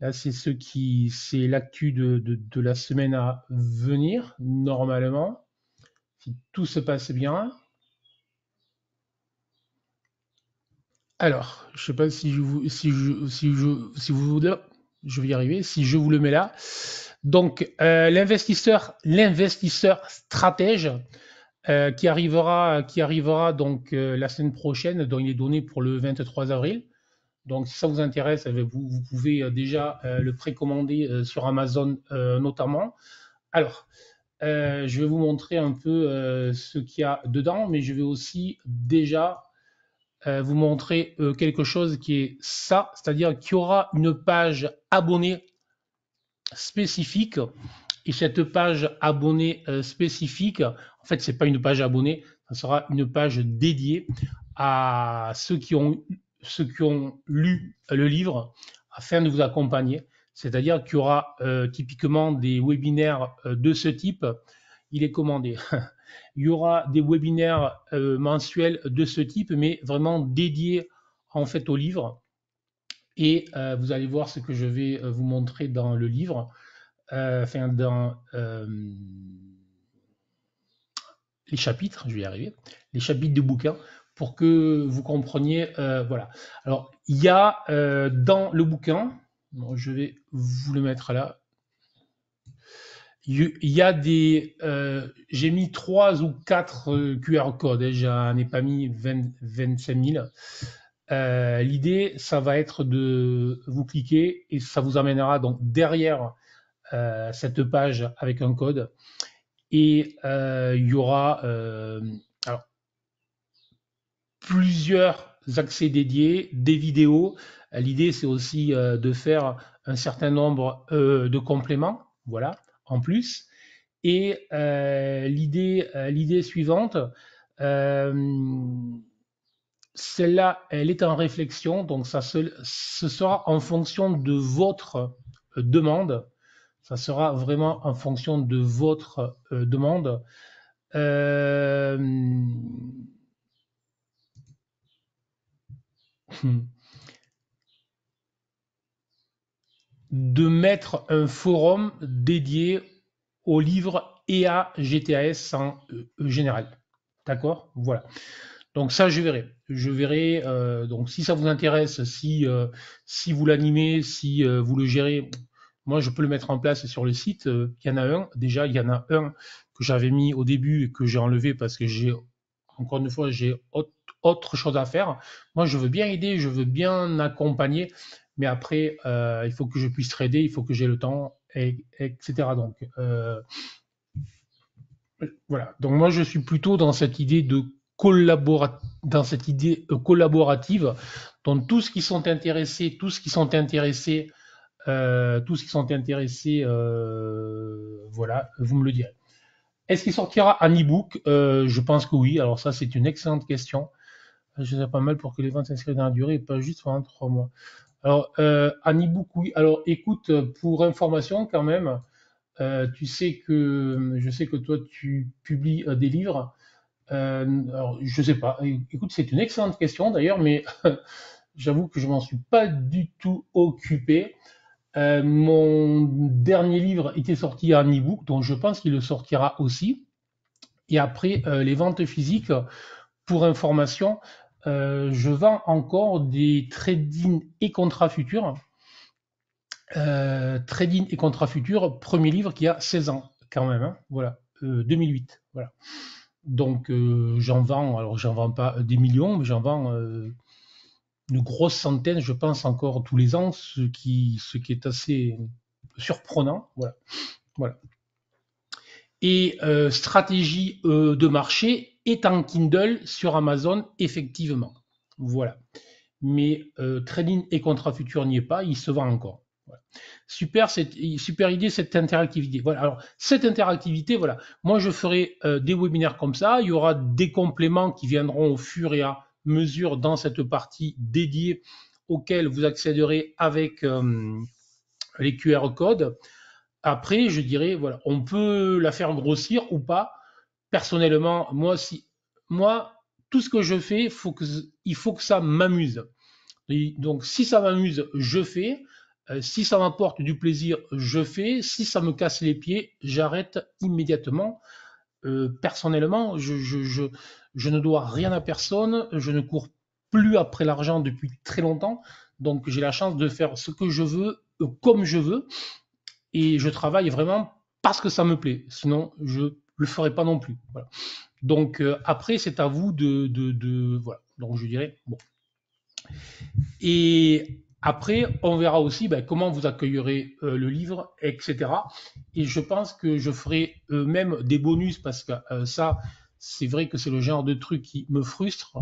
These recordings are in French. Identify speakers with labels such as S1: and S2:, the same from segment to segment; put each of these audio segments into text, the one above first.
S1: Là, c'est ce qui, c'est l'actu de, la semaine à venir, normalement, si tout se passe bien. Alors, je sais pas si je vous, si je, si je, si vous, je vais y arriver, si je vous le mets là. Donc, euh, l'investisseur, l'investisseur stratège euh, qui arrivera, qui arrivera donc euh, la semaine prochaine, dont il est donné pour le 23 avril. Donc, si ça vous intéresse, eh vous, pouvez euh, déjà euh, le précommander euh, sur Amazon notamment. Alors, je vais vous montrer un peu ce qu'il y a dedans, mais je vais aussi déjà vous montrer quelque chose qui est ça, c'est-à-dire qu'il y aura une page abonnée spécifique. Et cette page abonnée spécifique, en fait, ce n'est pas une page abonnée, ce sera une page dédiée à ceux qui ont ceux qui ont lu le livre afin de vous accompagner. C'est-à-dire qu'il y aura euh, typiquement des webinaires euh, de ce type. Il est commandé. Il y aura des webinaires euh, mensuels de ce type, mais vraiment dédiés en fait au livre. Et vous allez voir ce que je vais vous montrer dans le livre, enfin dans les chapitres, je vais y arriver, les chapitres du bouquin pour que vous compreniez. Euh, voilà. Alors, il y a euh, dans le bouquin, je vais vous le mettre là. Il y a des. Euh, j'ai mis trois ou quatre QR codes, j'en ai pas mis 20, 25 000. L'idée, ça va être de vous cliquer et ça vous amènera donc derrière cette page avec un code. Et il y aura plusieurs accès dédiés, des vidéos. L'idée, c'est aussi euh, de faire un certain nombre euh, de compléments, voilà, en plus. Et euh, l'idée, suivante, celle-là, elle est en réflexion, donc ça ce sera en fonction de votre demande. Ça sera vraiment en fonction de votre demande. Hmm. de mettre un forum dédié au livre et à GTAS en euh, général. D'accord Voilà. Donc ça, je verrai. Je verrai. Euh, donc si ça vous intéresse, si, euh, si vous l'animez, si vous le gérez, moi, je peux le mettre en place sur le site. Il y en a un. Déjà, il y en a un que j'avais mis au début et que j'ai enlevé parce que j'ai, encore une fois, j'ai autre autre chose à faire. Moi, je veux bien aider, je veux bien accompagner, mais après, euh, il faut que je puisse trader, il faut que j'ai le temps, et, etc. Donc, euh, voilà. Donc, moi, je suis plutôt dans cette idée de dans cette idée euh, collaborative, dont tous qui sont intéressés, tous qui sont intéressés, euh, tous qui sont intéressés, voilà, vous me le direz. Est-ce qu'il sortira un ebook Je pense que oui. Alors ça, c'est une excellente question je sais pas mal pour que les ventes s'inscrivent dans la durée pas juste pendant trois mois. Alors, euh, book oui. alors écoute, pour information quand même, euh, tu sais que je sais que toi tu publies euh, des livres. Euh, alors, je sais pas. Écoute, c'est une excellente question d'ailleurs, mais j'avoue que je m'en suis pas du tout occupé. mon dernier livre était sorti en e-book, donc je pense qu'il le sortira aussi. Et après, les ventes physiques, pour information, euh, je vends encore des trading et contrats futurs. Euh, trading et contrats futur premier livre qui a 16 ans quand même, hein. voilà, 2008, euh, voilà. Donc j'en vends, alors j'en vends pas des millions, mais j'en vends une grosse centaine, je pense encore tous les ans, ce qui, ce qui est assez surprenant, voilà, voilà. Et stratégie de marché est en Kindle sur Amazon, effectivement. Voilà. Mais euh, trading et contrat futur n'y est pas, il se vend encore. Super, super idée, cette interactivité. Voilà. Alors, cette interactivité, voilà. Moi, je ferai euh, des webinaires comme ça. Il y aura des compléments qui viendront au fur et à mesure dans cette partie dédiée auquel vous accéderez avec euh, les QR codes. Après, je dirais, voilà, on peut la faire grossir ou pas personnellement, moi aussi, moi, tout ce que je fais, il faut que ça m'amuse. Donc, si ça m'amuse, je fais. Euh, si ça m'apporte du plaisir, je fais. Si ça me casse les pieds, j'arrête immédiatement. Euh, personnellement, je, je, ne dois rien à personne. Je ne cours plus après l'argent depuis très longtemps. Donc, j'ai la chance de faire ce que je veux, euh, comme je veux. Et je travaille vraiment parce que ça me plaît. Sinon, je le ferai pas non plus. Donc euh, après, c'est à vous de, voilà. Donc je dirais bon. Et après, on verra aussi ben, comment vous accueillerez euh, le livre, etc. Et je pense que je ferai eux même des bonus parce que euh, ça, c'est vrai que c'est le genre de truc qui me frustre.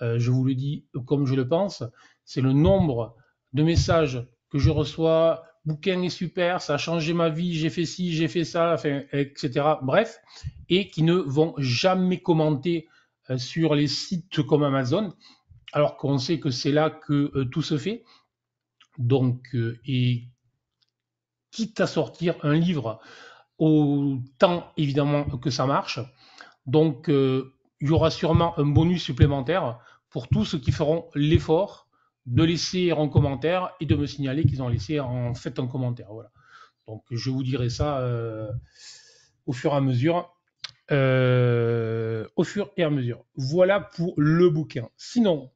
S1: je vous le dis comme je le pense. C'est le nombre de messages que je reçois, bouquin est super, ça a changé ma vie, j'ai fait ci, j'ai fait ça, etc. Bref, et qui ne vont jamais commenter euh, sur les sites comme Amazon, alors qu'on sait que c'est là que euh, tout se fait. Donc, euh, et quitte à sortir un livre autant évidemment que ça marche. Donc, il y aura sûrement un bonus supplémentaire pour tous ceux qui feront l'effort de laisser en commentaire et de me signaler qu'ils ont laissé en fait un commentaire. Voilà. Donc je vous dirai ça euh, au fur et à mesure. Euh, au fur et à mesure. Voilà pour le bouquin. Sinon,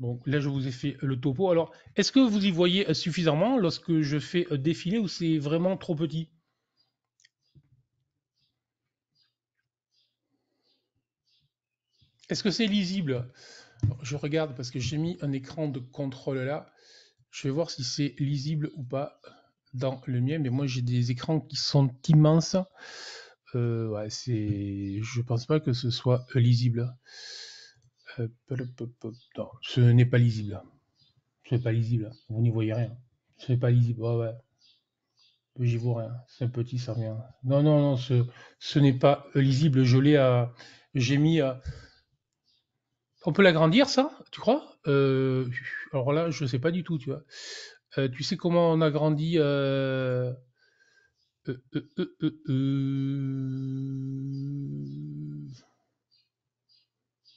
S1: donc là je vous ai fait le topo. Alors, est-ce que vous y voyez euh, suffisamment lorsque je fais défiler ou c'est vraiment trop petit Est-ce que c'est lisible je regarde parce que j'ai mis un écran de contrôle là. Je vais voir si c'est lisible ou pas dans le mien, mais moi j'ai des écrans qui sont immenses. Je euh, ne Je pense pas que ce soit lisible. Euh, ce n'est pas lisible. Ce n'est pas lisible. Vous n'y voyez rien. Ce n'est pas lisible. Oh, ouais. J'y vois rien. C'est un petit, ça rien. Non, non, non, ce, ce n'est pas lisible. Je l'ai à. J'ai mis à. On peut l'agrandir, ça, tu crois euh, Alors là, je sais pas du tout, tu vois. Euh, tu sais comment on agrandit euh,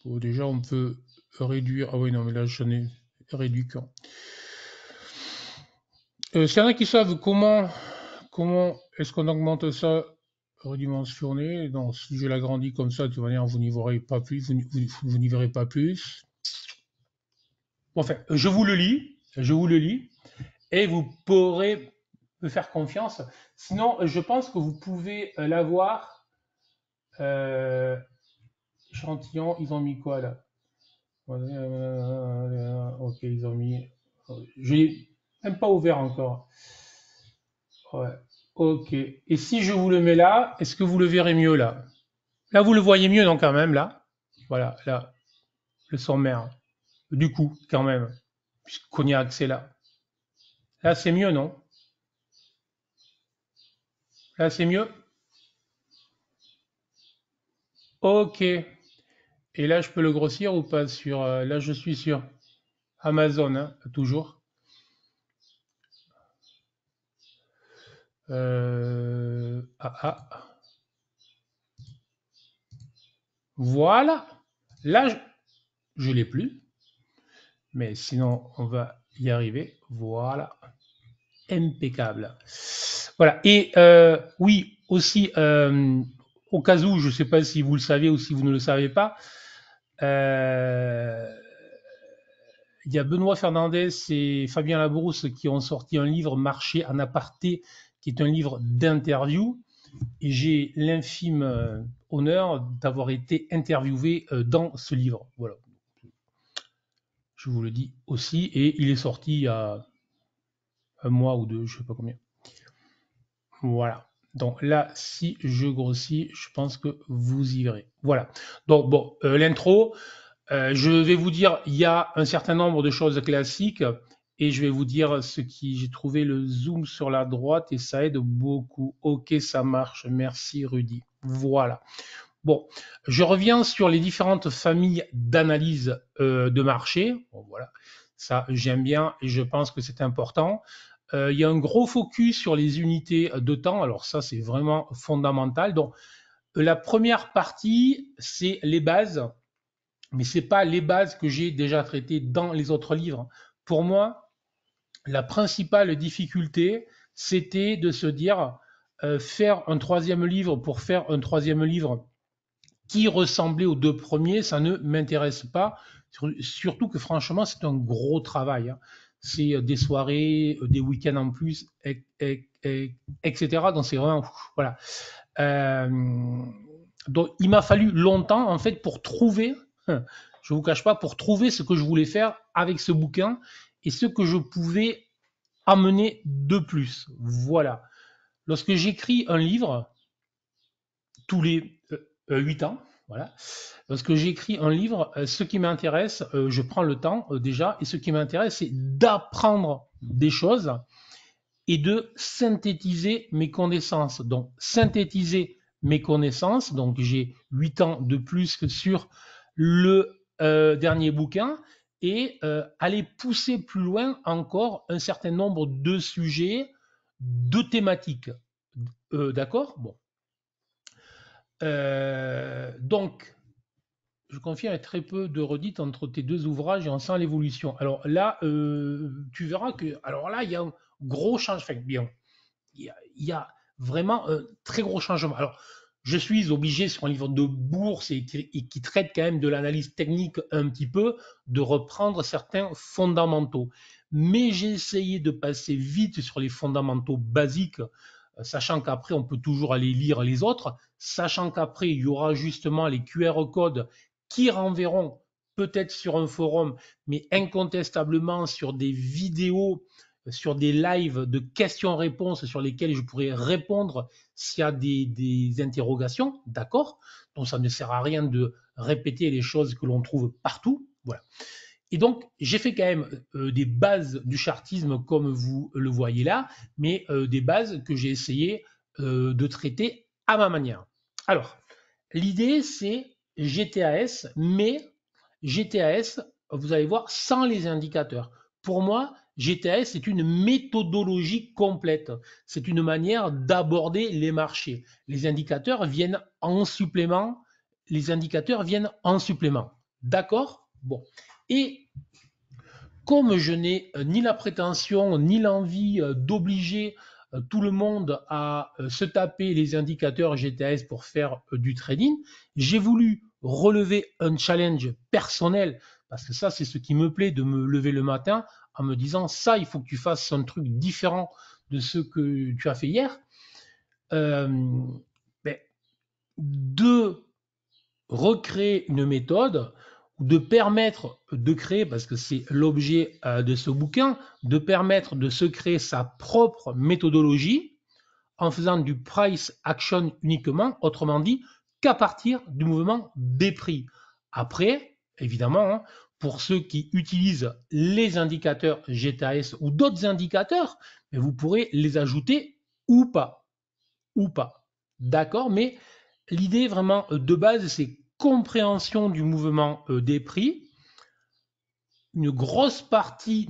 S1: déjà, on peut réduire. Ah oui, non, mais là, j'en ai réduit quand. S'il y en a qui savent comment, comment est-ce qu'on augmente ça redimensionné. Donc, si je l'agrandis comme ça, de toute manière, vous n'y verrez pas plus. Vous, n'y verrez pas plus. Enfin, je vous le lis. Je vous le lis. Et vous pourrez me faire confiance. Sinon, je pense que vous pouvez euh, l'avoir. Euh, échantillon, ils ont mis quoi là Ok, ils ont mis. Euh, je l'ai même pas ouvert encore. Ouais. Ok. Et si je vous le mets là, est-ce que vous le verrez mieux là Là, vous le voyez mieux, non, quand même, là. Voilà, là. Le sommaire. Du coup, quand même. Puisqu'on y a accès là. Là, c'est mieux, non Là, c'est mieux Ok. Et là, je peux le grossir ou pas sur... Euh, là, je suis sur Amazon, hein, toujours. Euh, ah, ah. Voilà. Là, je ne l'ai plus. Mais sinon, on va y arriver. Voilà. Impeccable. Voilà. Et euh, oui, aussi, euh, au cas où, je ne sais pas si vous le savez ou si vous ne le savez pas, il y a Benoît Fernandez et Fabien Labrousse qui ont sorti un livre Marché en aparté qui est un livre d'interview. Et j'ai l'infime euh, honneur d'avoir été interviewé euh, dans ce livre. Voilà. Je vous le dis aussi. Et il est sorti il y a un mois ou deux, je ne sais pas combien. Voilà. Donc là, si je grossis, je pense que vous y verrez. Voilà. Donc bon, euh, l'intro, je vais vous dire, il y a un certain nombre de choses classiques. Et je vais vous dire ce qui j'ai trouvé le zoom sur la droite et ça aide beaucoup. Ok, ça marche. Merci Rudy. Voilà. Bon, je reviens sur les différentes familles d'analyse euh, de marché. voilà, ça j'aime bien et je pense que c'est important. Euh, il y a un gros focus sur les unités de temps. Alors ça, c'est vraiment fondamental. Donc, la première partie, c'est les bases, mais ce n'est pas les bases que j'ai déjà traitées dans les autres livres. Pour moi, la principale difficulté, c'était de se dire euh, faire un troisième livre pour faire un troisième livre qui ressemblait aux deux premiers, ça ne m'intéresse pas. Surtout que franchement, c'est un gros travail. Hein. C'est euh, des soirées, euh, des week-ends en plus, etc. Donc c'est vraiment voilà. donc il m'a fallu longtemps en fait pour trouver. Hein, je vous cache pas pour trouver ce que je voulais faire avec ce bouquin et ce que je pouvais amener de plus. Voilà. Lorsque j'écris un livre, tous les euh, euh, huit ans, voilà. Lorsque j'écris un livre, euh, ce qui m'intéresse, je prends le temps déjà, et ce qui m'intéresse, c'est d'apprendre des choses et de synthétiser mes connaissances. Donc, synthétiser mes connaissances, donc j'ai huit ans de plus que sur le dernier bouquin, et euh, aller pousser plus loin encore un certain nombre de sujets, de thématiques. Euh, d'accord Bon. Euh, donc, je confirme, très peu de redites entre tes deux ouvrages et on sent l'évolution. Alors là, tu verras que. Alors là, il y a un gros changement. bien, il y il y a vraiment un très gros changement. Alors, je suis obligé sur un livre de bourse et qui, traite quand même de l'analyse technique un petit peu, de reprendre certains fondamentaux. Mais j'ai essayé de passer vite sur les fondamentaux basiques, euh, sachant qu'après on peut toujours aller lire les autres, sachant qu'après il y aura justement les QR codes qui renverront peut-être sur un forum, mais incontestablement sur des vidéos sur des lives de questions-réponses sur lesquelles je pourrais répondre s'il y a des, interrogations, d'accord Donc ça ne sert à rien de répéter les choses que l'on trouve partout, voilà. Et donc j'ai fait quand même euh, des bases du chartisme comme vous le voyez là, mais euh, des bases que j'ai essayé euh, de traiter à ma manière. Alors, l'idée c'est GTAS, mais GTAS, vous allez voir, sans les indicateurs. Pour moi, GTS, c'est une méthodologie complète. C'est une manière d'aborder les marchés. Les indicateurs viennent en supplément. Les indicateurs viennent en supplément. D'accord Bon. Et comme je n'ai euh, ni la prétention ni l'envie euh, d'obliger euh, tout le monde à se taper les indicateurs GTS pour faire du trading, j'ai voulu relever un challenge personnel parce que ça, c'est ce qui me plaît de me lever le matin en me disant ça, il faut que tu fasses un truc différent de ce que tu as fait hier. Euh, ben, de recréer une méthode, ou de permettre de créer, parce que c'est l'objet euh, de ce bouquin, de permettre de se créer sa propre méthodologie en faisant du price action uniquement, autrement dit, qu'à partir du mouvement des prix. Après, évidemment, hein, pour ceux qui utilisent les indicateurs GTAS ou d'autres indicateurs, vous pourrez les ajouter ou pas. Ou pas. D'accord Mais l'idée vraiment euh, de base, c'est compréhension du mouvement euh, des prix. Une grosse partie,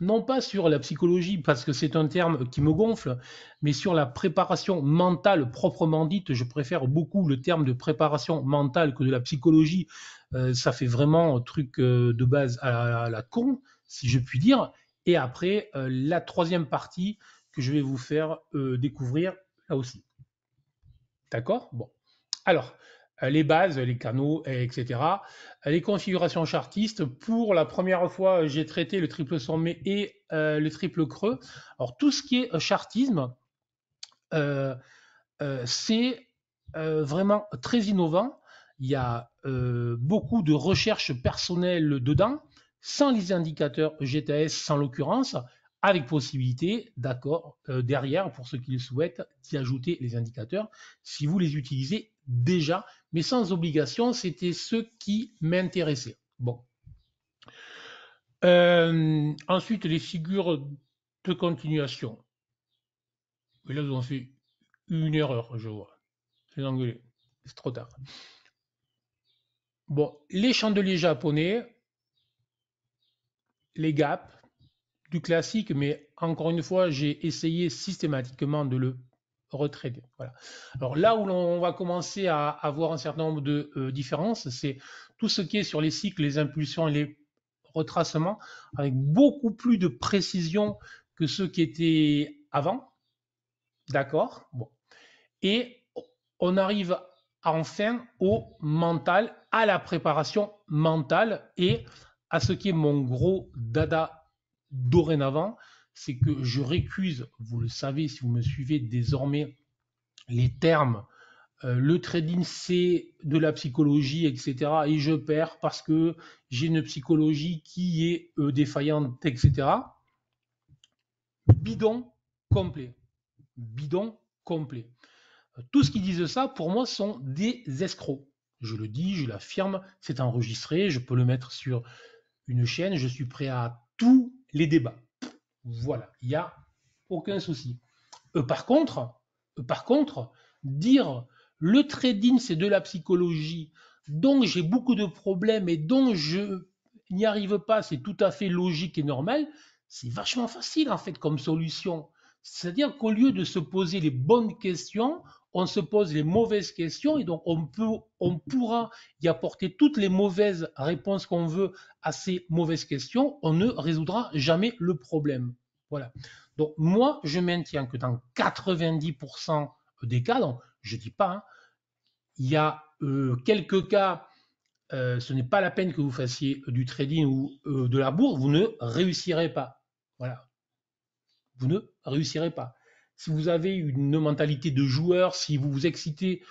S1: non pas sur la psychologie, parce que c'est un terme qui me gonfle, mais sur la préparation mentale proprement dite. Je préfère beaucoup le terme de préparation mentale que de la psychologie, euh, ça fait vraiment un truc euh, de base à, la con, si je puis dire. Et après, euh, la troisième partie que je vais vous faire découvrir là aussi. D'accord Bon. Alors, les bases, les canaux, etc. Les configurations chartistes. Pour la première fois, j'ai traité le triple sommet et le triple creux. Alors, tout ce qui est chartisme, c'est vraiment très innovant il y a euh, beaucoup de recherches personnelles dedans, sans les indicateurs GTS, sans l'occurrence, avec possibilité, d'accord, euh, derrière, pour ceux qui souhaitent, d'y ajouter les indicateurs, si vous les utilisez déjà, mais sans obligation, c'était ce qui m'intéressait. Bon. Euh, ensuite, les figures de continuation. là, nous avons fait une erreur, je vois. C'est C'est trop tard. Bon, les chandeliers japonais, les gaps, du classique, mais encore une fois, j'ai essayé systématiquement de le retraiter. Voilà. Alors là où l'on va commencer à avoir un certain nombre de euh, différences, c'est tout ce qui est sur les cycles, les impulsions et les retracements, avec beaucoup plus de précision que ce qui était avant. D'accord Bon. Et on arrive enfin au mental, à la préparation mentale et à ce qui est mon gros dada dorénavant, c'est que je récuse, vous le savez si vous me suivez désormais, les termes. Euh, le trading, c'est de la psychologie, etc. Et je perds parce que j'ai une psychologie qui est euh, défaillante, etc. Bidon complet. Bidon complet. Tout ce qui disent ça, pour moi, sont des escrocs. Je le dis, je l'affirme, c'est enregistré, je peux le mettre sur une chaîne, je suis prêt à tous les débats. Voilà, il n'y a aucun souci. Euh, par contre, euh, par contre, dire le trading c'est de la psychologie, donc j'ai beaucoup de problèmes et donc je n'y arrive pas, c'est tout à fait logique et normal, c'est vachement facile en fait comme solution. C'est-à-dire qu'au lieu de se poser les bonnes questions, on se pose les mauvaises questions et donc on, peut, on pourra y apporter toutes les mauvaises réponses qu'on veut à ces mauvaises questions, on ne résoudra jamais le problème. Voilà. Donc moi, je maintiens que dans 90% des cas, donc je dis pas, hein, il y a euh, quelques cas, euh, ce n'est pas la peine que vous fassiez du trading ou euh, de la bourse, vous ne réussirez pas. Voilà. Vous ne réussirez pas si vous avez une mentalité de joueur, si vous vous excitez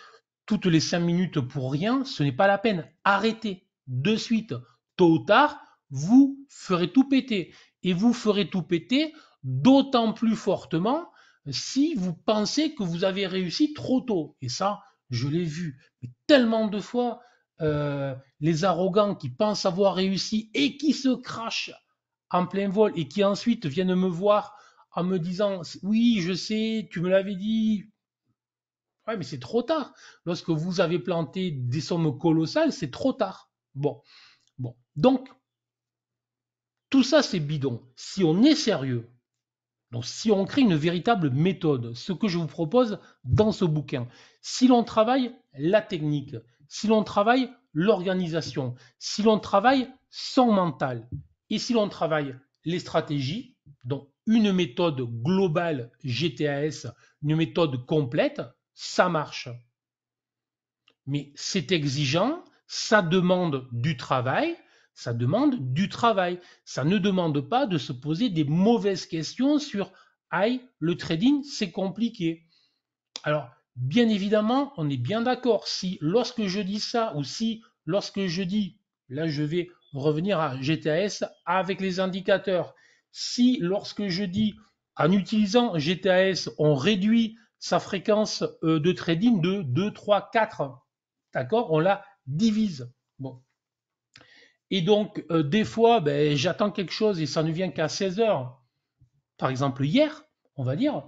S1: toutes les cinq minutes pour rien, ce n'est pas la peine. Arrêtez de suite. Tôt ou tard, vous ferez tout péter. Et vous ferez tout péter d'autant plus fortement si vous pensez que vous avez réussi trop tôt. Et ça, je l'ai vu tellement de fois. Euh, les arrogants qui pensent avoir réussi et qui se crachent en plein vol et qui ensuite viennent me voir en me disant oui, je sais, tu me l'avais dit. Ouais, mais c'est trop tard. Lorsque vous avez planté des sommes colossales, c'est trop tard. Bon, bon. Donc, tout ça, c'est bidon. Si on est sérieux, donc si on crée une véritable méthode, ce que je vous propose dans ce bouquin, si l'on travaille la technique, si l'on travaille l'organisation, si l'on travaille son mental et si l'on travaille les stratégies, donc une méthode globale GTAS, une méthode complète, ça marche. Mais c'est exigeant, ça demande du travail, ça demande du travail. Ça ne demande pas de se poser des mauvaises questions sur aïe, le trading, c'est compliqué. Alors, bien évidemment, on est bien d'accord. Si lorsque je dis ça, ou si lorsque je dis, là je vais revenir à GTAS avec les indicateurs, si lorsque je dis en utilisant GTAS, on réduit sa fréquence euh, de trading de 2, 3, 4, d'accord On la divise. Et donc, euh, des fois, ben, j'attends quelque chose et ça ne vient qu'à 16 heures. Par exemple, hier, on va dire.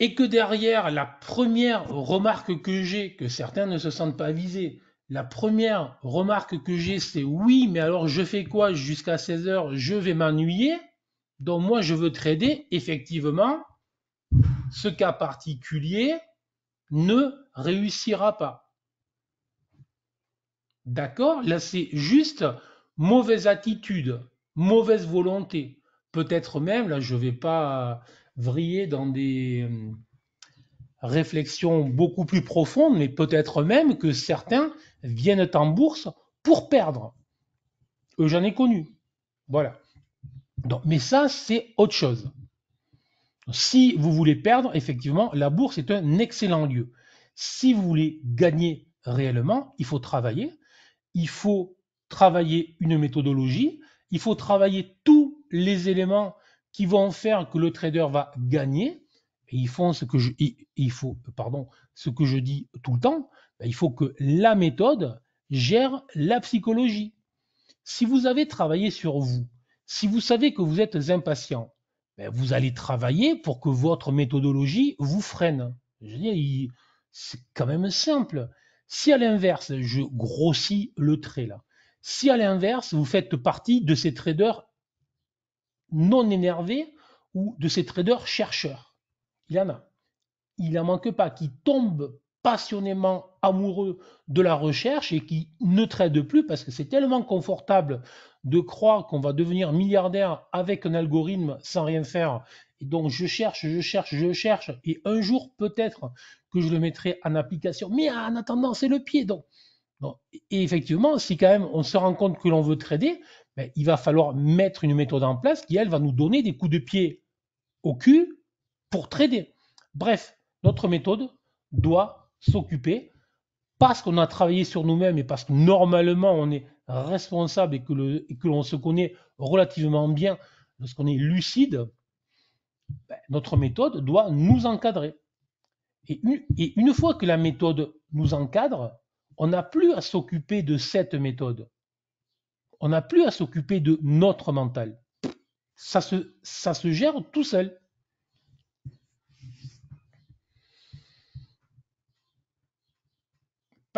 S1: Et que derrière, la première remarque que j'ai, que certains ne se sentent pas visés, la première remarque que j'ai, c'est oui, mais alors je fais quoi jusqu'à 16 heures Je vais m'ennuyer. Donc moi, je veux trader. Effectivement, ce cas particulier ne réussira pas. D'accord Là, c'est juste mauvaise attitude, mauvaise volonté. Peut-être même, là, je ne vais pas vriller dans des euh, réflexion beaucoup plus profonde, mais peut-être même que certains viennent en bourse pour perdre. Eux, j'en ai connu. Voilà. mais ça, c'est autre chose. Si vous voulez perdre, effectivement, la bourse est un excellent lieu. Si vous voulez gagner réellement, il faut travailler. Il faut travailler une méthodologie. Il faut travailler tous les éléments qui vont faire que le trader va gagner et ils font ce que je, il faut, pardon, ce que je dis tout le temps, ben, il faut que la méthode gère la psychologie. Si vous avez travaillé sur vous, si vous savez que vous êtes impatient, ben, vous allez travailler pour que votre méthodologie vous freine. Je veux c'est quand même simple. Si à l'inverse, je grossis le trait là, si à l'inverse, vous faites partie de ces traders non énervés ou de ces traders chercheurs, il y en a. Il n'en manque pas, qui tombe passionnément amoureux de la recherche et qui ne trade plus parce que c'est tellement confortable de croire qu'on va devenir milliardaire avec un algorithme sans rien faire. Et donc je cherche, je cherche, je cherche et un jour peut-être que je le mettrai en application. Mais en attendant, c'est le pied. Donc, et effectivement, si quand même on se rend compte que l'on veut trader, ben, il va falloir mettre une méthode en place qui elle va nous donner des coups de pied au cul pour trader. Bref, notre méthode doit s'occuper, parce qu'on a travaillé sur nous-mêmes et parce que normalement on est responsable et que l'on se connaît relativement bien, qu'on est lucide, ben, notre méthode doit nous encadrer. Et une, et une, fois que la méthode nous encadre, on n'a plus à s'occuper de cette méthode. On n'a plus à s'occuper de notre mental. Ça se, ça se gère tout seul.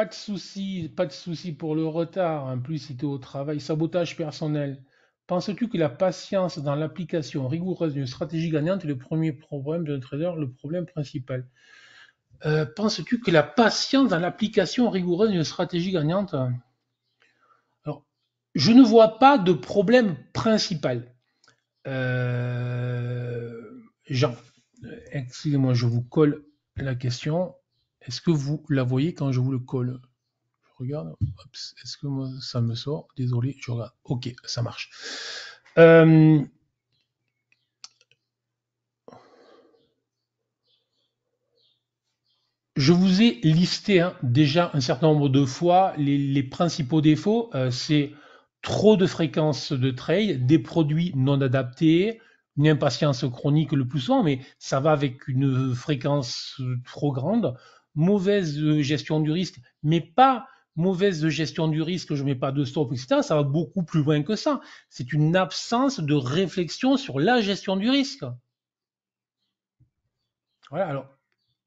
S1: pas de souci, pas de souci pour le retard. En plus, c'était au travail. Sabotage personnel. Penses-tu que la patience dans l'application rigoureuse d'une stratégie gagnante est le premier problème d'un trader, le problème principal euh, Penses-tu que la patience dans l'application rigoureuse d'une stratégie gagnante je ne vois pas de problème principal. Euh, Jean, excusez-moi, je vous colle la question. Est-ce que vous la voyez quand je vous le colle Je regarde. Est-ce que moi, ça me sort Désolé, je regarde. Ok, ça marche. Euh, je vous ai listé hein, déjà un certain nombre de fois les, principaux défauts. Euh, c'est trop de fréquences de trail, des produits non adaptés, une impatience chronique le plus souvent, mais ça va avec une fréquence trop grande mauvaise euh, gestion du risque, mais pas mauvaise gestion du risque, je ne mets pas de stop, etc. Ça va beaucoup plus loin que ça. C'est une absence de réflexion sur la gestion du risque. Voilà. Alors,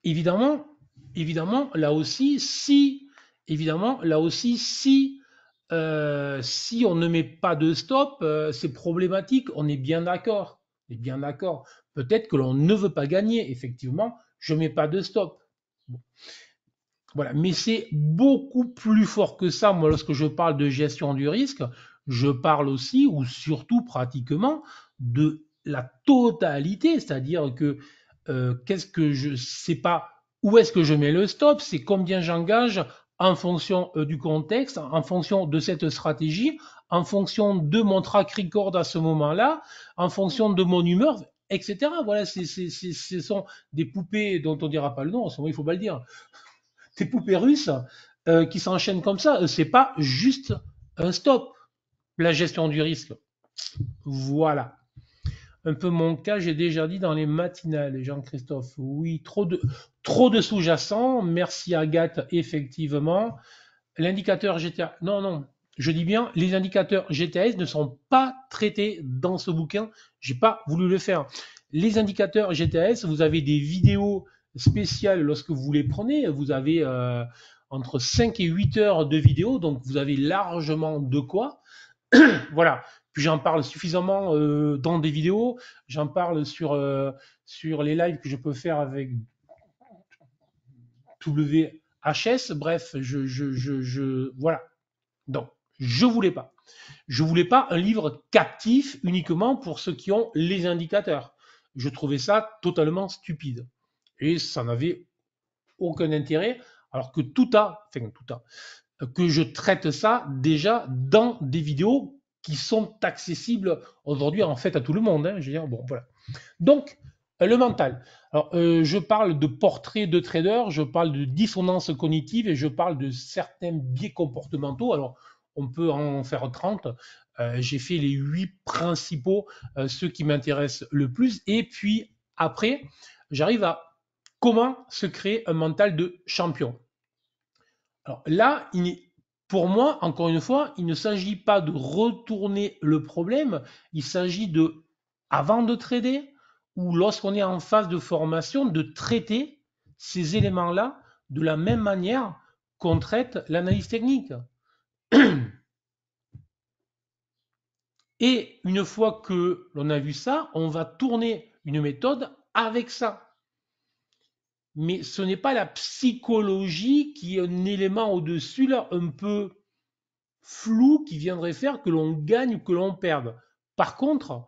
S1: évidemment, évidemment, là aussi, si, évidemment, là aussi, si, euh, si on ne met pas de stop, euh, c'est problématique. On est bien d'accord. bien d'accord. Peut-être que l'on ne veut pas gagner. Effectivement, je ne mets pas de stop. Voilà. Mais c'est beaucoup plus fort que ça. Moi, lorsque je parle de gestion du risque, je parle aussi, ou surtout pratiquement, de la totalité. C'est-à-dire que euh, qu'est-ce que je sais pas où est-ce que je mets le stop, c'est combien j'engage en fonction euh, du contexte, en fonction de cette stratégie, en fonction de mon track record à ce moment-là, en fonction de mon humeur etc. Voilà, ce sont des poupées dont on dira pas le nom, en ce il faut pas le dire, des poupées russes euh, qui s'enchaînent comme ça. Euh, c'est pas juste un stop, la gestion du risque. Voilà. Un peu mon cas, j'ai déjà dit dans les matinales, Jean-Christophe. Oui, trop de, trop de sous-jacents. Merci Agathe, effectivement. L'indicateur GTA. Non, non, je dis bien, les indicateurs GTS ne sont pas traités dans ce bouquin. J'ai pas voulu le faire. Les indicateurs GTS, vous avez des vidéos spéciales lorsque vous les prenez. Vous avez euh, entre 5 et 8 heures de vidéos, donc vous avez largement de quoi. voilà. Puis j'en parle suffisamment euh, dans des vidéos. J'en parle sur, euh, sur les lives que je peux faire avec WHS. Bref, je, je, je voilà. Donc, je voulais pas. Je voulais pas un livre captif uniquement pour ceux qui ont les indicateurs. Je trouvais ça totalement stupide. Et ça n'avait aucun intérêt, alors que tout a, enfin tout a, que je traite ça déjà dans des vidéos qui sont accessibles aujourd'hui en fait à tout le monde. Hein. bon, voilà. Donc, euh, le mental. Alors, euh, je parle de portrait de trader, je parle de dissonance cognitive et je parle de certains biais comportementaux. Alors, on peut en faire 30. Euh, j'ai fait les huit principaux, euh, ceux qui m'intéressent le plus. Et puis après, j'arrive à comment se créer un mental de champion. Alors là, pour moi, encore une fois, il ne s'agit pas de retourner le problème, il s'agit de, avant de trader, ou lorsqu'on est en phase de formation, de traiter ces éléments-là de la même manière qu'on traite l'analyse technique. Et une fois que l'on a vu ça, on va tourner une méthode avec ça. Mais ce n'est pas la psychologie qui est un élément au-dessus, là, un peu flou, qui viendrait faire que l'on gagne ou que l'on perde. Par contre,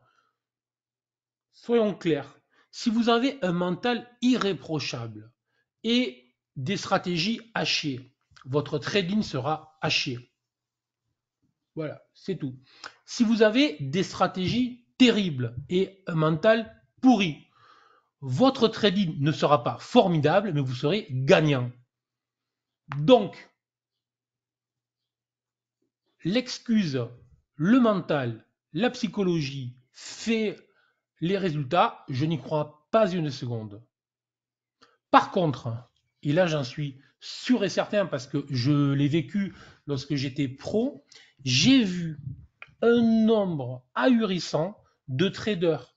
S1: soyons clairs, si vous avez un mental irréprochable et des stratégies hachées, votre trading sera haché. Voilà, c'est tout. Si vous avez des stratégies terribles et un mental pourri, votre trading ne sera pas formidable, mais vous serez gagnant. Donc, l'excuse, le mental, la psychologie fait les résultats, je n'y crois pas une seconde. Par contre, et là j'en suis sûr et certain parce que je l'ai vécu lorsque j'étais pro, j'ai vu un nombre ahurissant de traders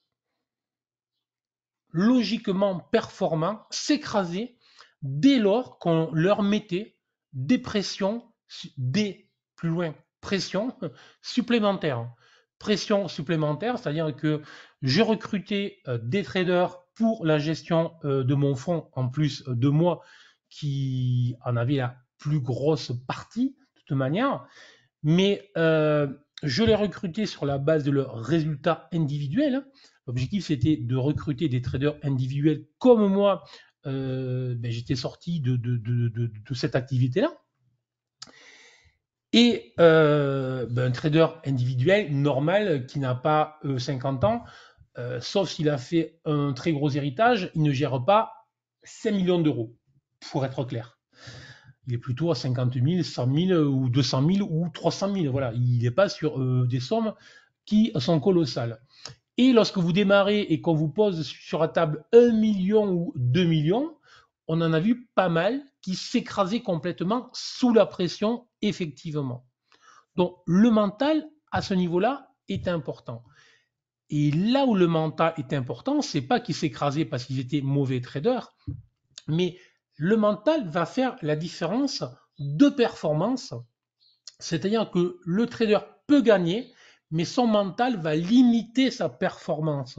S1: logiquement performants s'écraser dès lors qu'on leur mettait des pressions, des plus loin, pressions supplémentaires. Pression supplémentaire, c'est-à-dire que je recrutais euh, des traders pour la gestion euh, de mon fonds, en plus euh, de moi qui en avait la plus grosse partie, de toute manière mais euh, je l'ai recruté sur la base de leurs résultats individuels. Hein. L'objectif, c'était de recruter des traders individuels comme moi. Euh, ben, j'étais sorti de, cette activité-là. Et euh, ben, un trader individuel normal qui n'a pas 50 ans, sauf s'il a fait un très gros héritage, il ne gère pas 5 millions d'euros, pour être clair il est plutôt à 50 000, 100 000 ou 200 000 ou 300 000. Voilà, il n'est pas sur euh, des sommes qui sont colossales. Et lorsque vous démarrez et qu'on vous pose sur la table 1 million ou 2 millions, on en a vu pas mal qui s'écrasaient complètement sous la pression, effectivement. Donc le mental, à ce niveau-là, est important. Et là où le mental est important, c'est pas qu'ils s'écrasaient parce qu'ils étaient mauvais traders, mais le mental va faire la différence de performance. C'est-à-dire que le trader peut gagner, mais son mental va limiter sa performance.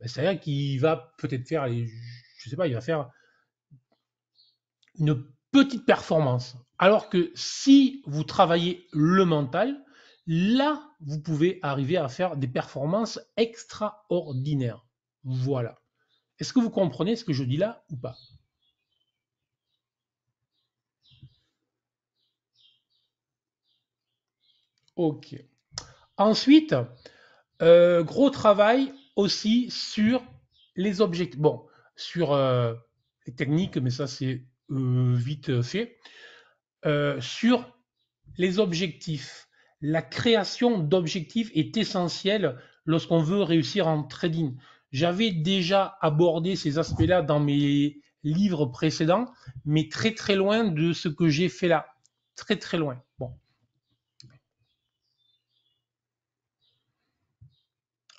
S1: Ben, C'est-à-dire qu'il va peut-être faire, je ne sais pas, il va faire une petite performance. Alors que si vous travaillez le mental, là, vous pouvez arriver à faire des performances extraordinaires. Voilà. Est-ce que vous comprenez ce que je dis là ou pas Ok. Ensuite, euh, gros travail aussi sur les objectifs. Bon, sur euh, les techniques, mais ça c'est euh, vite fait. sur les objectifs. La création d'objectifs est essentielle lorsqu'on veut réussir en trading. J'avais déjà abordé ces aspects-là dans mes livres précédents, mais très très loin de ce que j'ai fait là. Très très loin. Bon.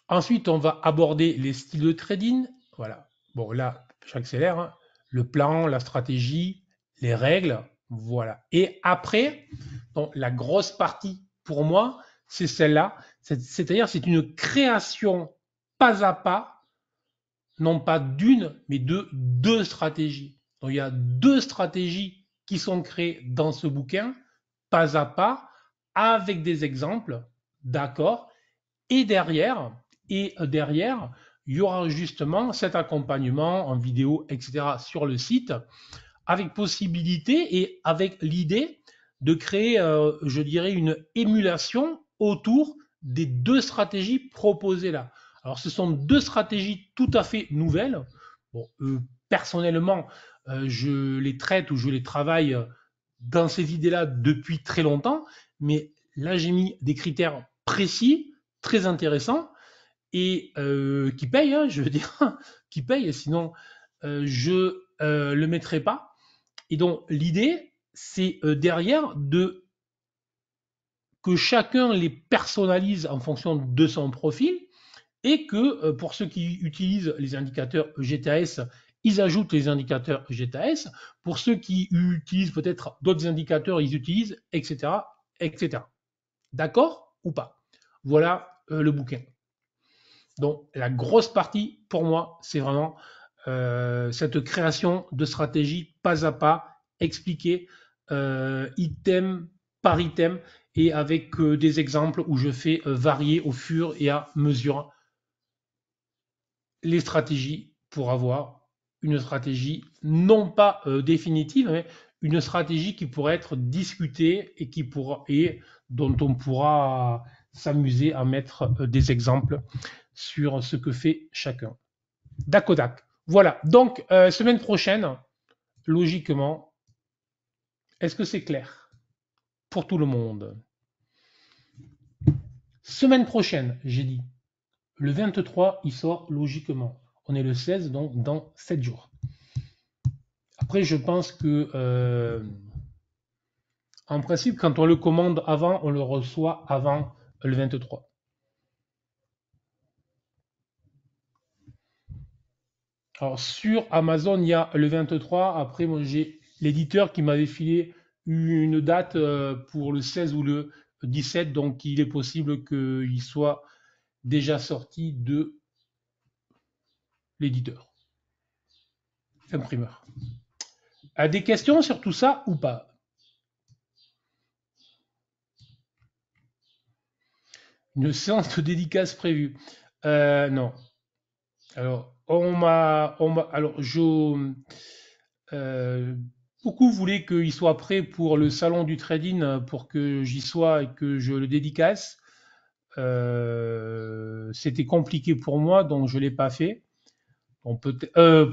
S1: Ensuite, on va aborder les styles de trading. Voilà. Bon, là, j'accélère. Hein. Le plan, la stratégie, les règles. Voilà. Et après, donc, la grosse partie pour moi, c'est celle-là. C'est-à-dire, c'est une création pas à pas, non pas d'une, mais de deux stratégies. Donc, il y a deux stratégies qui sont créées dans ce bouquin, pas à pas, avec des exemples, d'accord. Et derrière, et derrière, il y aura justement cet accompagnement en vidéo, etc. sur le site, avec possibilité et avec l'idée de créer, euh, je dirais, une émulation autour des deux stratégies proposées là. Alors, ce sont deux stratégies tout à fait nouvelles. Bon, euh, personnellement, euh, je les traite ou je les travaille dans ces idées-là depuis très longtemps, mais là, j'ai mis des critères précis, très intéressants, et euh, qui paye, hein, je veux dire, qui paye, sinon euh, je ne euh, le mettrai pas. Et donc l'idée, c'est derrière de que chacun les personnalise en fonction de son profil et que pour ceux qui utilisent les indicateurs e GTAS, ils ajoutent les indicateurs e GTAS. Pour ceux qui utilisent peut-être d'autres indicateurs, ils utilisent, etc., D'accord ou pas Voilà le bouquin. Donc la grosse partie, pour moi, c'est vraiment euh, cette création de stratégie pas à pas, expliquée, euh, item par item, et avec euh, des exemples où je fais varier au fur et à mesure les stratégies pour avoir une stratégie non pas définitive, mais une stratégie qui pourrait être discutée et qui pourra et dont on pourra s'amuser à mettre des exemples sur ce que fait chacun. Dakodak. Voilà. Donc, euh, semaine prochaine, logiquement, est-ce que c'est clair pour tout le monde Semaine prochaine, j'ai dit. Le 23, il sort logiquement. On est le 16, donc dans 7 jours. Après, je pense que, euh, en principe, quand on le commande avant, on le reçoit avant le 23. Alors, sur Amazon, il y a le 23. Après, moi, j'ai l'éditeur qui m'avait filé une date euh, pour le 16 ou le 17. Donc, il est possible qu'il soit déjà sorti de l'éditeur. Imprimeur. A des questions sur tout ça ou pas Une séance de dédicace prévue. Euh, non. Alors, on m'a, alors je, euh, beaucoup voulaient qu'il soit prêt pour le salon du trading euh, pour que j'y sois et que je le dédicace. Euh, c'était compliqué pour moi, donc je ne l'ai pas fait. On peut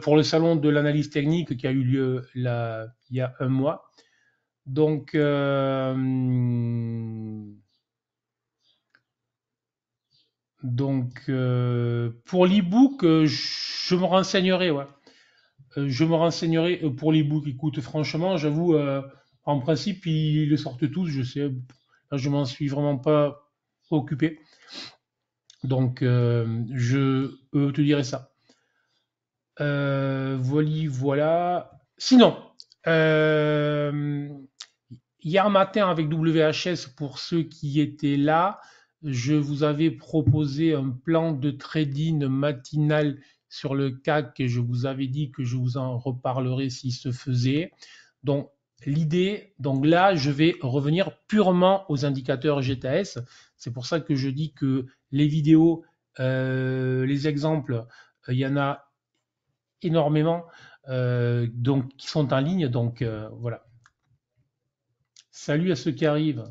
S1: pour le salon de l'analyse technique qui a eu lieu là, il y a un mois. Donc, euh, donc, euh, pour l'ebook, book euh, je me renseignerai, ouais. Euh, je me renseignerai pour l'ebook. Écoute, franchement, j'avoue, en principe, ils le sortent tous. Je sais, je m'en suis vraiment pas occupé. Donc, je te dirai ça. voilà, voilà. Sinon, hier matin avec WHS, pour ceux qui étaient là, je vous avais proposé un plan de trading matinal sur le CAC et je vous avais dit que je vous en reparlerai s'il se faisait. Donc l'idée, donc là, je vais revenir purement aux indicateurs GTS. C'est pour ça que je dis que les vidéos, euh, les exemples, il y en a énormément euh, donc, qui sont en ligne. Donc euh, voilà. Salut à ceux qui arrivent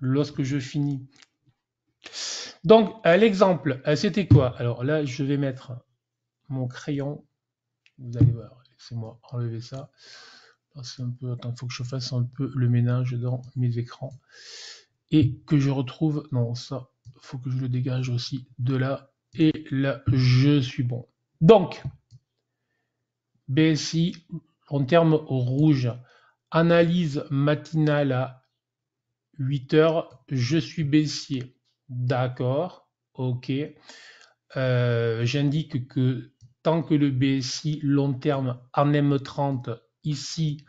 S1: lorsque je finis. Donc, euh, l'exemple, euh, c'était quoi Alors là, je vais mettre mon crayon. Vous allez voir, laissez-moi enlever ça. un peu, attends, il faut que je fasse un peu le ménage dans mes écrans. Et que je retrouve, non, ça, il faut que je le dégage aussi de là. Et là, je suis bon. Donc, BSI en termes rouge. Analyse matinale à 8 heures, je suis baissier. D'accord, ok. Euh, j'indique que tant que le BSI long terme en M30 ici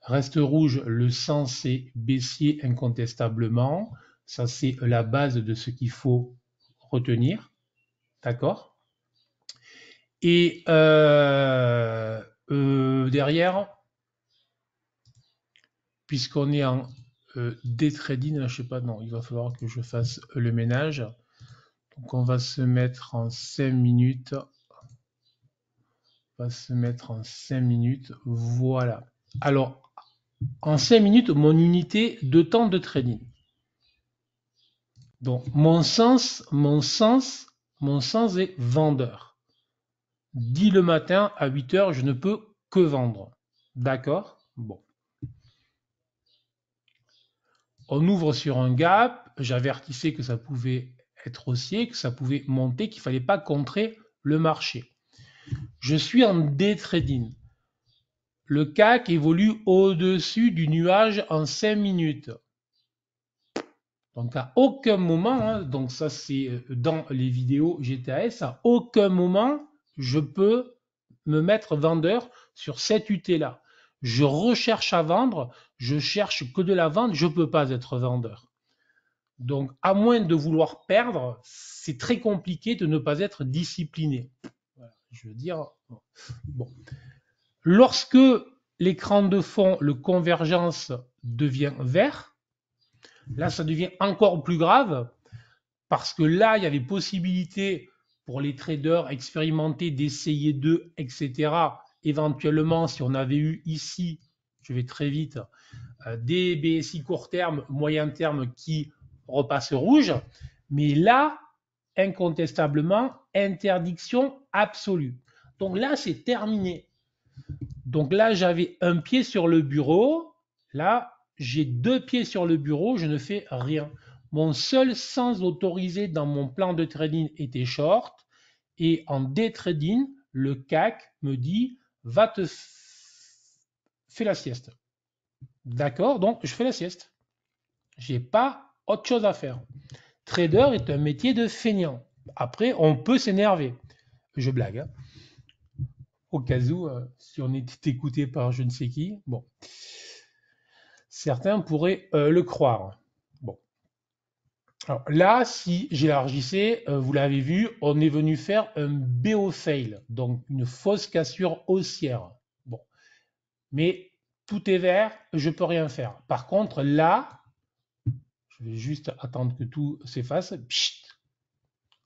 S1: reste rouge, le sens c'est baissier incontestablement. Ça, c'est la base de ce qu'il faut retenir. D'accord Et euh, euh, derrière, puisqu'on est en euh, des trading, je sais pas, non, il va falloir que je fasse le ménage. Donc on va se mettre en 5 minutes. On va se mettre en 5 minutes. Voilà. Alors, en 5 minutes, mon unité de temps de trading. Donc, mon sens, mon sens, mon sens est vendeur. Dit le matin à 8 heures, je ne peux que vendre. D'accord Bon. on ouvre sur un gap, j'avertissais que ça pouvait être haussier, que ça pouvait monter, qu'il ne fallait pas contrer le marché. Je suis en day trading. Le CAC évolue au-dessus du nuage en 5 minutes. Donc à aucun moment, hein, donc ça c'est euh, dans les vidéos GTAS, à aucun moment je peux me mettre vendeur sur cette UT là. Je recherche à vendre, je cherche que de la vente, je ne peux pas être vendeur. Donc, à moins de vouloir perdre, c'est très compliqué de ne pas être discipliné. je veux dire, bon. Lorsque l'écran de fond, le convergence devient vert, là, ça devient encore plus grave parce que là, il y avait possibilité pour les traders expérimentés d'essayer d'eux, etc. Éventuellement, si on avait eu ici je vais très vite, euh, des BSI court terme, moyen terme qui repasse rouge. Mais là, incontestablement, interdiction absolue. Donc là, c'est terminé. Donc là, j'avais un pied sur le bureau. Là, j'ai deux pieds sur le bureau, je ne fais rien. Mon seul sens autorisé dans mon plan de trading était short. Et en day trading, le CAC me dit va te faire fais la sieste. D'accord, donc je fais la sieste. J'ai pas autre chose à faire. Trader est un métier de feignant. Après, on peut s'énerver. Je blague. Hein. Au cas où, euh, si on était écouté par je ne sais qui, bon. Certains pourraient euh, le croire. Bon. là, si j'élargissais, euh, vous l'avez vu, on est venu faire un BO fail, donc une fausse cassure haussière mais tout est vert, je peux rien faire. Par contre, là, je vais juste attendre que tout s'efface.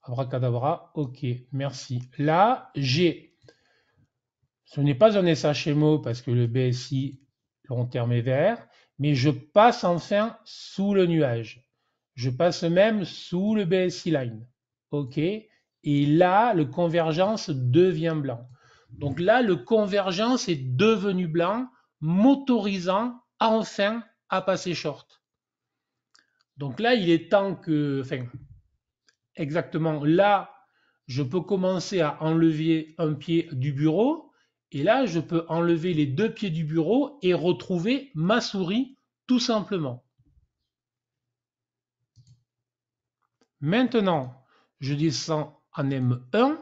S1: Abracadabra, ok, merci. Là, j'ai. Ce n'est pas un SHMO parce que le BSI long terme est vert, mais je passe enfin sous le nuage. Je passe même sous le BSI line. OK Et là, le convergence devient blanc. Donc là, le convergence est devenu blanc, m'autorisant enfin à passer short. Donc là, il est temps que, enfin, exactement là, je peux commencer à enlever un pied du bureau. Et là, je peux enlever les deux pieds du bureau et retrouver ma souris tout simplement. Maintenant, je descends en M1.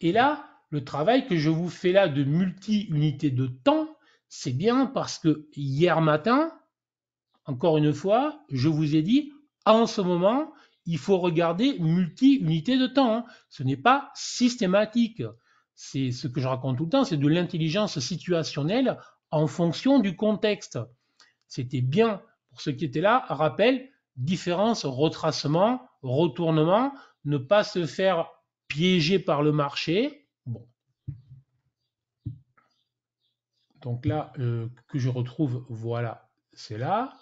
S1: Et là, le travail que je vous fais là de multi-unités de temps, c'est bien parce que hier matin, encore une fois, je vous ai dit, ah, en ce moment, il faut regarder multi-unités de temps. Hein. Ce n'est pas systématique. C'est ce que je raconte tout le temps, c'est de l'intelligence situationnelle en fonction du contexte. C'était bien, pour ceux qui étaient là, rappel, différence, retracement, retournement, ne pas se faire piéger par le marché, Donc là, euh, que je retrouve, voilà, c'est là.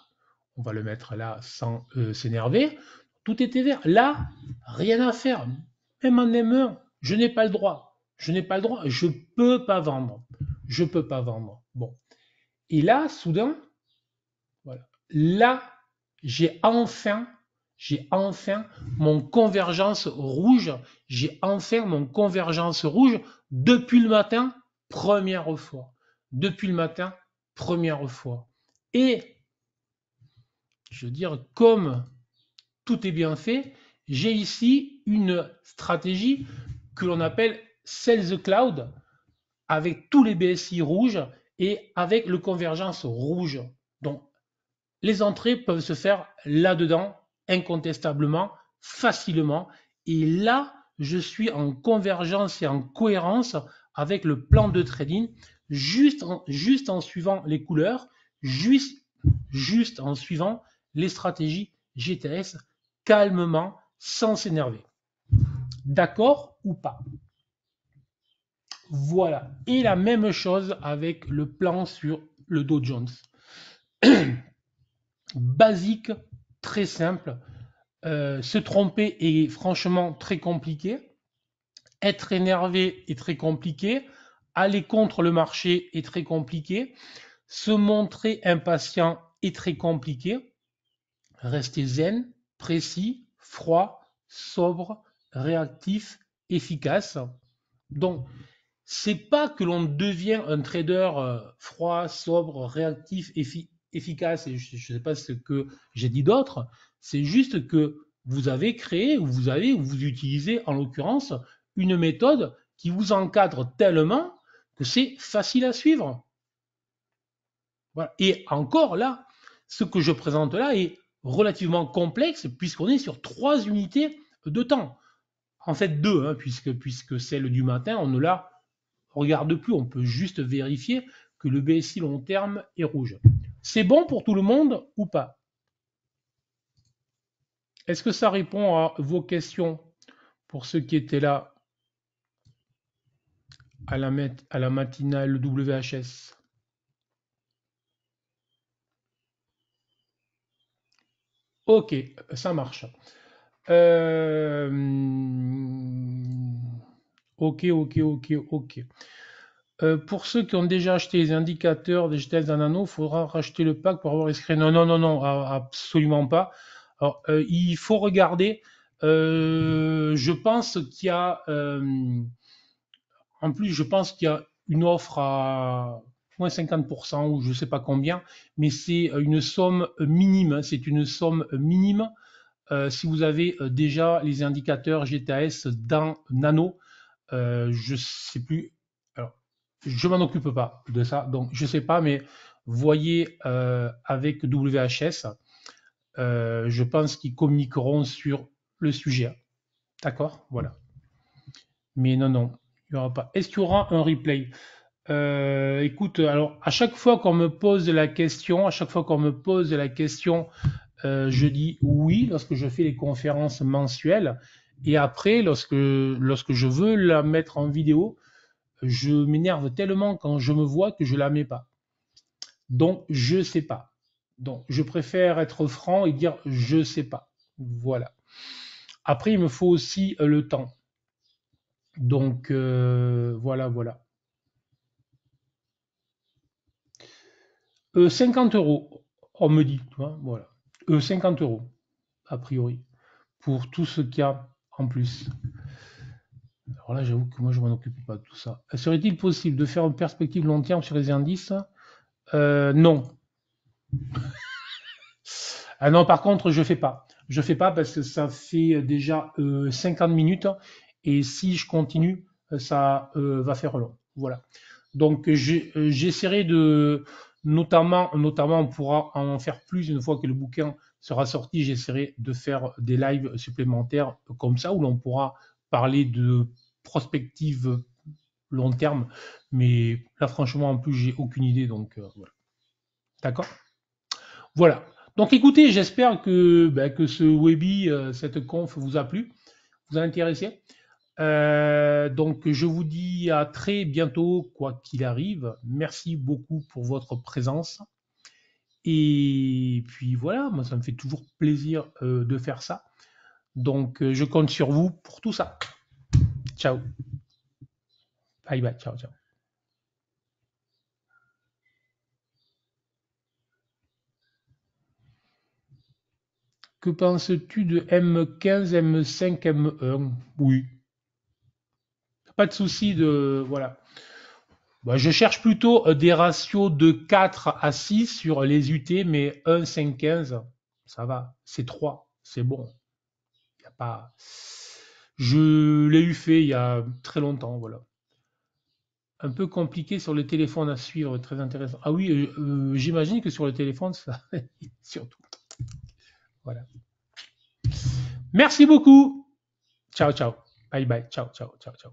S1: On va le mettre là sans euh, s'énerver. Tout était vert. Là, rien à faire. Même en M1, je n'ai pas le droit. Je n'ai pas le droit. Je peux pas vendre. Je peux pas vendre. Bon. Et là, soudain, voilà. Là, j'ai enfin, j'ai enfin mon convergence rouge. J'ai enfin mon convergence rouge depuis le matin, première fois depuis le matin, première fois. Et, je veux dire, comme tout est bien fait, j'ai ici une stratégie que l'on appelle Sales Cloud, avec tous les BSI rouges et avec le convergence rouge. Donc, les entrées peuvent se faire là-dedans, incontestablement, facilement. Et là, je suis en convergence et en cohérence avec le plan de trading juste en, suivant les couleurs, juste, en suivant les stratégies GTS calmement, sans s'énerver. D'accord ou pas Voilà. Et la même chose avec le plan sur le Dow Jones. Basique, très simple. Euh, se tromper est franchement très compliqué. Être énervé est très compliqué aller contre le marché est très compliqué. Se montrer impatient est très compliqué. Rester zen, précis, froid, sobre, réactif, efficace. Donc, c'est pas que l'on devient un trader euh, froid, sobre, réactif, efficace, et je ne sais pas ce que j'ai dit d'autre, c'est juste que vous avez créé, ou vous avez, ou vous utilisez en l'occurrence, une méthode qui vous encadre tellement c'est facile à suivre. Et encore là, ce que je présente là est relativement complexe puisqu'on est sur trois unités de temps. En fait, deux, hein, puisque, puisque celle du matin, on ne la regarde plus. On peut juste vérifier que le BSI long terme est rouge. C'est bon pour tout le monde ou pas Est-ce que ça répond à vos questions pour ceux qui étaient là à la, à la matinale WHS. Ok, ça marche. Euh, ok, ok, ok, ok. Euh, pour ceux qui ont déjà acheté les indicateurs digitales d'un anneau, il faudra racheter le pack pour avoir les Non, non, non, non, absolument pas. Euh, il faut regarder. je pense qu'il y a. En plus, je pense qu'il y a une offre à moins 50% ou je ne sais pas combien, mais c'est euh, une somme minime. Hein. C'est une somme minime euh, si vous avez euh, déjà les indicateurs GTS dans Nano. je ne sais plus. Alors, je m'en occupe pas de ça, donc je ne sais pas, mais voyez avec WHS. je pense qu'ils communiqueront sur le sujet. D'accord Voilà. Mais non, non y pas. Est-ce qu'il y aura un replay euh, Écoute, alors à chaque fois qu'on me pose la question, à chaque fois qu'on me pose la question, euh, je dis oui lorsque je fais les conférences mensuelles. Et après, lorsque, lorsque je veux la mettre en vidéo, je m'énerve tellement quand je me vois que je la mets pas. Donc, je sais pas. Donc, je préfère être franc et dire je sais pas. Voilà. Après, il me faut aussi euh, le temps. Donc euh, voilà, voilà. 50 euh, euros, on me dit, voilà. 50 euh, euros, a priori, pour tout ce qu'il y a en plus. Alors là, j'avoue que moi, je m'en occupe pas de tout ça. Serait-il possible de faire une perspective long terme sur les indices Non. ah non, par contre, je fais pas. Je fais pas parce que ça fait déjà 50 minutes et si je continue, euh, ça euh, va faire long. Voilà. Donc euh, j'essaierai de, notamment, notamment on pourra en faire plus une fois que le bouquin sera sorti, j'essaierai de faire des lives supplémentaires comme ça où l'on pourra parler de prospectives long terme. Mais là franchement en plus j'ai aucune idée donc voilà. D'accord Voilà. Donc écoutez, j'espère que, ben, que ce Webi, cette conf vous a plu, vous a intéressé. Euh, donc, je vous dis à très bientôt, quoi qu'il arrive. Merci beaucoup pour votre présence. Et puis voilà, moi, ça me fait toujours plaisir euh, de faire ça. Donc, euh, je compte sur vous pour tout ça. Ciao. Bye bye. Ciao, ciao. Que penses-tu de M15, M5, M1 Oui, pas de souci de. Voilà. Bah, je cherche plutôt euh, des ratios de 4 à 6 sur les UT, mais 1, 5, 15, ça va. C'est 3, c'est bon. Y a pas... Je l'ai eu fait il y a très longtemps, voilà. Un peu compliqué sur le téléphone à suivre, très intéressant. Ah oui, euh, euh, j'imagine que sur le téléphone, ça surtout. Voilà. Merci beaucoup. Ciao, ciao. Bye bye. Ciao, ciao, ciao, ciao.